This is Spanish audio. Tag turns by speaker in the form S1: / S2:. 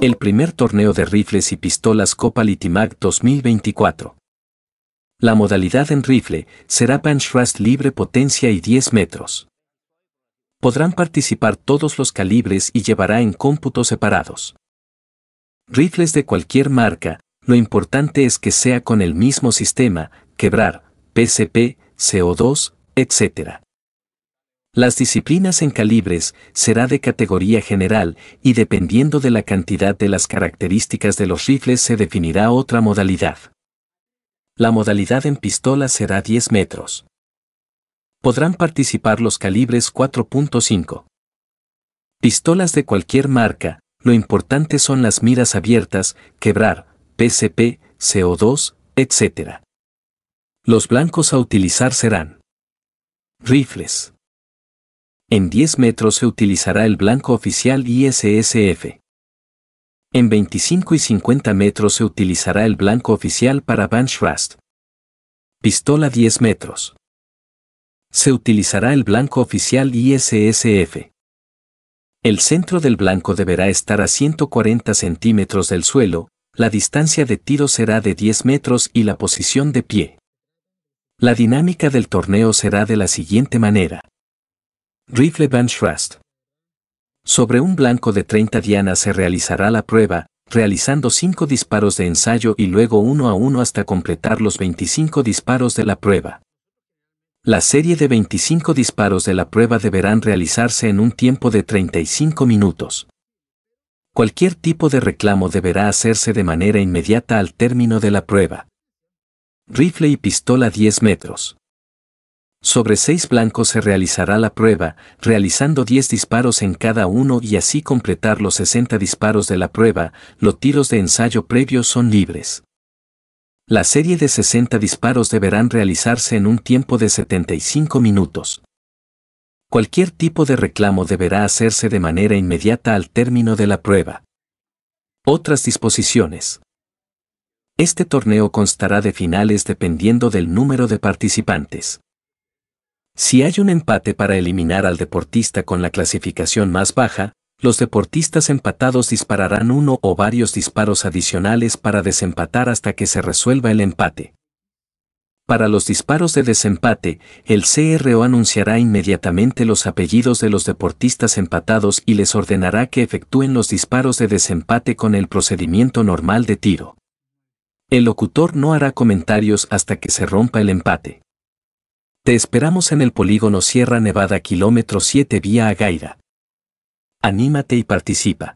S1: El primer torneo de rifles y pistolas Copa Litimac 2024. La modalidad en rifle será benchrest libre potencia y 10 metros. Podrán participar todos los calibres y llevará en cómputos separados. Rifles de cualquier marca, lo importante es que sea con el mismo sistema, quebrar, PCP, CO2, etc. Las disciplinas en calibres será de categoría general y dependiendo de la cantidad de las características de los rifles se definirá otra modalidad. La modalidad en pistola será 10 metros. Podrán participar los calibres 4.5. Pistolas de cualquier marca, lo importante son las miras abiertas, quebrar, PCP, CO2, etc. Los blancos a utilizar serán rifles, en 10 metros se utilizará el blanco oficial ISSF. En 25 y 50 metros se utilizará el blanco oficial para Rust. Pistola 10 metros. Se utilizará el blanco oficial ISSF. El centro del blanco deberá estar a 140 centímetros del suelo, la distancia de tiro será de 10 metros y la posición de pie. La dinámica del torneo será de la siguiente manera. Rifle Bench Sobre un blanco de 30 dianas se realizará la prueba, realizando 5 disparos de ensayo y luego uno a uno hasta completar los 25 disparos de la prueba. La serie de 25 disparos de la prueba deberán realizarse en un tiempo de 35 minutos. Cualquier tipo de reclamo deberá hacerse de manera inmediata al término de la prueba. Rifle y pistola 10 metros. Sobre seis blancos se realizará la prueba, realizando 10 disparos en cada uno y así completar los 60 disparos de la prueba, los tiros de ensayo previos son libres. La serie de 60 disparos deberán realizarse en un tiempo de 75 minutos. Cualquier tipo de reclamo deberá hacerse de manera inmediata al término de la prueba. Otras disposiciones. Este torneo constará de finales dependiendo del número de participantes. Si hay un empate para eliminar al deportista con la clasificación más baja, los deportistas empatados dispararán uno o varios disparos adicionales para desempatar hasta que se resuelva el empate. Para los disparos de desempate, el CRO anunciará inmediatamente los apellidos de los deportistas empatados y les ordenará que efectúen los disparos de desempate con el procedimiento normal de tiro. El locutor no hará comentarios hasta que se rompa el empate. Te esperamos en el polígono Sierra Nevada kilómetro 7 vía Agaira. Anímate y participa.